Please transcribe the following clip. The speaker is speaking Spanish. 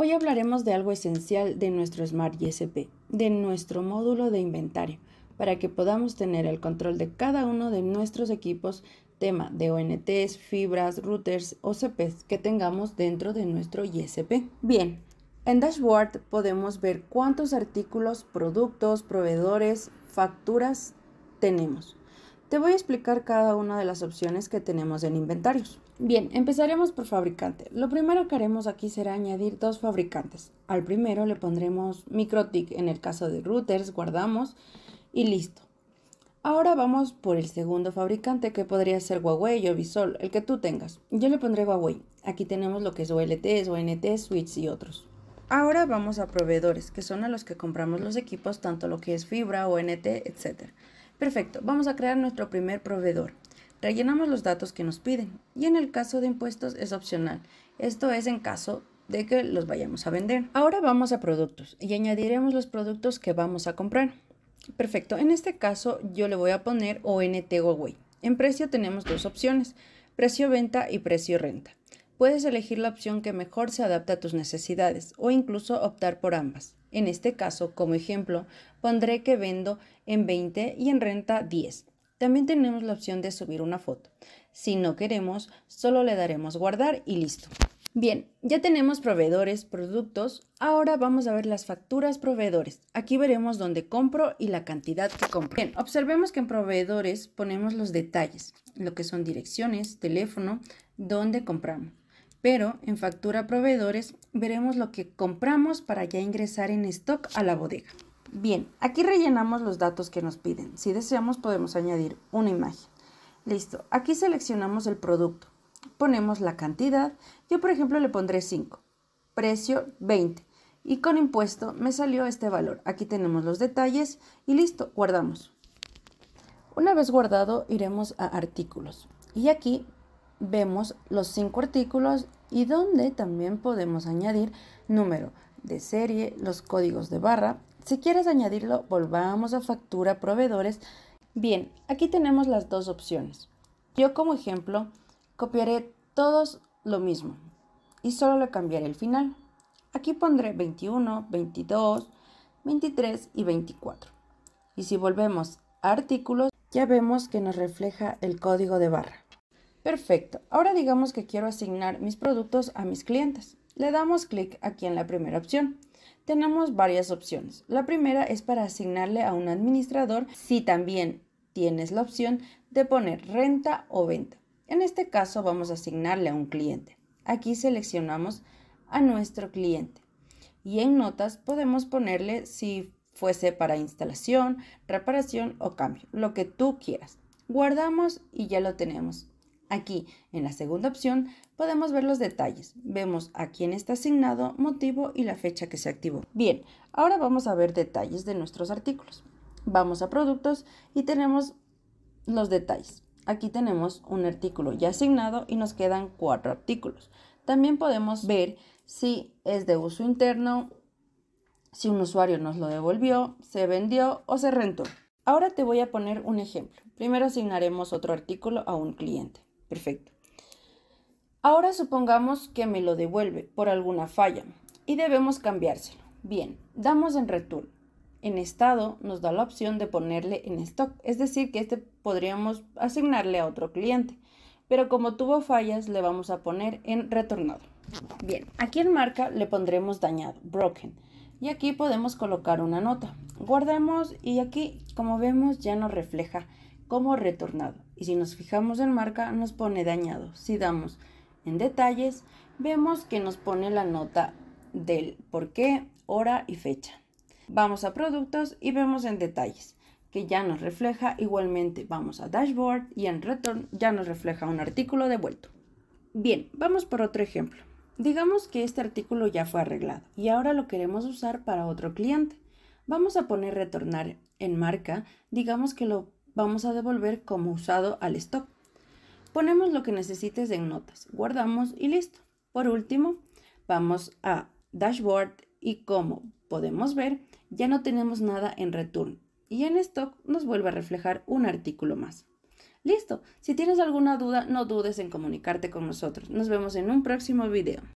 Hoy hablaremos de algo esencial de nuestro Smart ISP, de nuestro módulo de inventario, para que podamos tener el control de cada uno de nuestros equipos, tema de ONTs, fibras, routers o CPs que tengamos dentro de nuestro ISP. Bien, en Dashboard podemos ver cuántos artículos, productos, proveedores, facturas tenemos. Te voy a explicar cada una de las opciones que tenemos en inventarios. Bien, empezaremos por fabricante. Lo primero que haremos aquí será añadir dos fabricantes. Al primero le pondremos MicroTik en el caso de routers, guardamos y listo. Ahora vamos por el segundo fabricante que podría ser Huawei o Visol, el que tú tengas. Yo le pondré Huawei. Aquí tenemos lo que es OLTs, ONT, Switch y otros. Ahora vamos a proveedores, que son a los que compramos los equipos, tanto lo que es fibra, ONT, etc., Perfecto, vamos a crear nuestro primer proveedor. Rellenamos los datos que nos piden y en el caso de impuestos es opcional. Esto es en caso de que los vayamos a vender. Ahora vamos a productos y añadiremos los productos que vamos a comprar. Perfecto, en este caso yo le voy a poner ONT Huawei. En precio tenemos dos opciones, precio venta y precio renta puedes elegir la opción que mejor se adapta a tus necesidades o incluso optar por ambas. En este caso, como ejemplo, pondré que vendo en 20 y en renta 10. También tenemos la opción de subir una foto. Si no queremos, solo le daremos guardar y listo. Bien, ya tenemos proveedores, productos. Ahora vamos a ver las facturas proveedores. Aquí veremos dónde compro y la cantidad que compro. Bien, observemos que en proveedores ponemos los detalles, lo que son direcciones, teléfono, dónde compramos pero en factura proveedores veremos lo que compramos para ya ingresar en stock a la bodega. Bien, aquí rellenamos los datos que nos piden. Si deseamos podemos añadir una imagen. Listo, aquí seleccionamos el producto, ponemos la cantidad, yo por ejemplo le pondré 5, precio 20 y con impuesto me salió este valor. Aquí tenemos los detalles y listo, guardamos. Una vez guardado iremos a artículos y aquí vemos los cinco artículos y donde también podemos añadir número de serie, los códigos de barra. Si quieres añadirlo, volvamos a factura proveedores. Bien, aquí tenemos las dos opciones. Yo como ejemplo copiaré todos lo mismo y solo le cambiaré el final. Aquí pondré 21, 22, 23 y 24. Y si volvemos a artículos, ya vemos que nos refleja el código de barra. Perfecto, ahora digamos que quiero asignar mis productos a mis clientes. Le damos clic aquí en la primera opción. Tenemos varias opciones. La primera es para asignarle a un administrador si también tienes la opción de poner renta o venta. En este caso vamos a asignarle a un cliente. Aquí seleccionamos a nuestro cliente y en notas podemos ponerle si fuese para instalación, reparación o cambio, lo que tú quieras. Guardamos y ya lo tenemos. Aquí, en la segunda opción, podemos ver los detalles. Vemos a quién está asignado, motivo y la fecha que se activó. Bien, ahora vamos a ver detalles de nuestros artículos. Vamos a productos y tenemos los detalles. Aquí tenemos un artículo ya asignado y nos quedan cuatro artículos. También podemos ver si es de uso interno, si un usuario nos lo devolvió, se vendió o se rentó. Ahora te voy a poner un ejemplo. Primero asignaremos otro artículo a un cliente. Perfecto. Ahora supongamos que me lo devuelve por alguna falla y debemos cambiárselo. Bien, damos en return. En estado nos da la opción de ponerle en stock, es decir, que este podríamos asignarle a otro cliente, pero como tuvo fallas le vamos a poner en retornado. Bien, aquí en marca le pondremos dañado, broken, y aquí podemos colocar una nota. Guardamos y aquí, como vemos, ya nos refleja como retornado. Y si nos fijamos en marca, nos pone dañado. Si damos en detalles, vemos que nos pone la nota del por qué, hora y fecha. Vamos a productos y vemos en detalles, que ya nos refleja igualmente. Vamos a dashboard y en return ya nos refleja un artículo devuelto. Bien, vamos por otro ejemplo. Digamos que este artículo ya fue arreglado y ahora lo queremos usar para otro cliente. Vamos a poner retornar en marca, digamos que lo vamos a devolver como usado al stock. Ponemos lo que necesites en notas, guardamos y listo. Por último, vamos a dashboard y como podemos ver, ya no tenemos nada en return y en stock nos vuelve a reflejar un artículo más. Listo, si tienes alguna duda no dudes en comunicarte con nosotros. Nos vemos en un próximo video.